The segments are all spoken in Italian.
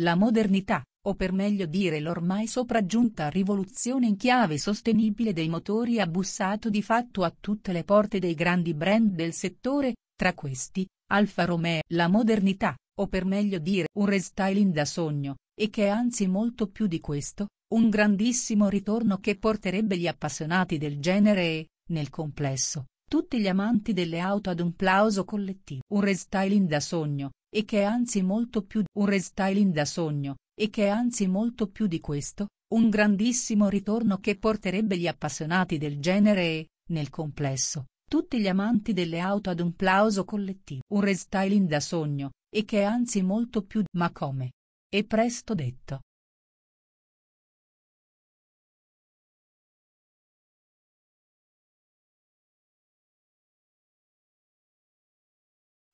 La modernità, o per meglio dire l'ormai sopraggiunta rivoluzione in chiave sostenibile dei motori ha bussato di fatto a tutte le porte dei grandi brand del settore, tra questi, Alfa Romeo. La modernità, o per meglio dire un restyling da sogno, e che è anzi molto più di questo, un grandissimo ritorno che porterebbe gli appassionati del genere e, nel complesso, tutti gli amanti delle auto ad un plauso collettivo. Un restyling da sogno, e che è anzi molto più di un restyling da sogno, e che è anzi molto più di questo, un grandissimo ritorno che porterebbe gli appassionati del genere e, nel complesso, tutti gli amanti delle auto ad un plauso collettivo. Un restyling da sogno, e che è anzi molto più di ma come? È presto detto.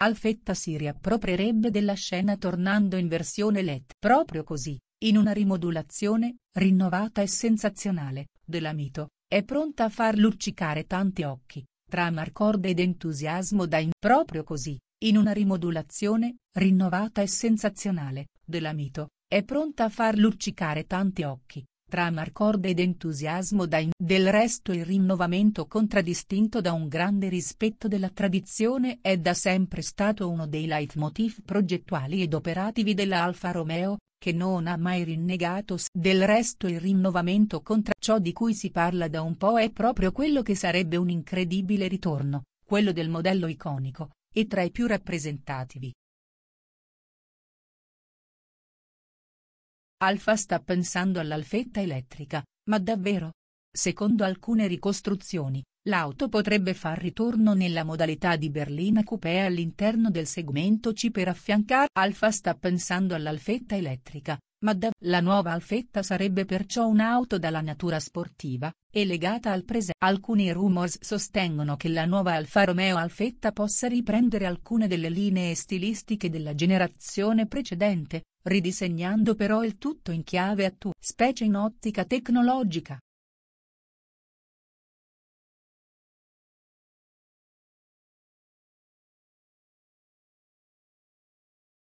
Alfetta si riapproprierebbe della scena tornando in versione LED. Proprio così, in una rimodulazione, rinnovata e sensazionale, della mito, è pronta a far luccicare tanti occhi, tra amarcord ed entusiasmo da in proprio così, in una rimodulazione, rinnovata e sensazionale, della mito, è pronta a far luccicare tanti occhi, tra amarcord ed entusiasmo da in... Del resto il rinnovamento contraddistinto da un grande rispetto della tradizione è da sempre stato uno dei leitmotiv progettuali ed operativi della Alfa Romeo, che non ha mai rinnegato. Del resto il rinnovamento contra ciò di cui si parla da un po' è proprio quello che sarebbe un incredibile ritorno, quello del modello iconico, e tra i più rappresentativi, Alfa sta pensando all'alfetta elettrica, ma davvero? Secondo alcune ricostruzioni, l'auto potrebbe far ritorno nella modalità di berlina coupé all'interno del segmento C per affiancare Alfa sta pensando all'alfetta elettrica, ma Mazda. La nuova Alfetta sarebbe perciò un'auto dalla natura sportiva, e legata al presente. Alcuni rumors sostengono che la nuova Alfa Romeo Alfetta possa riprendere alcune delle linee stilistiche della generazione precedente, ridisegnando però il tutto in chiave attuale, specie in ottica tecnologica.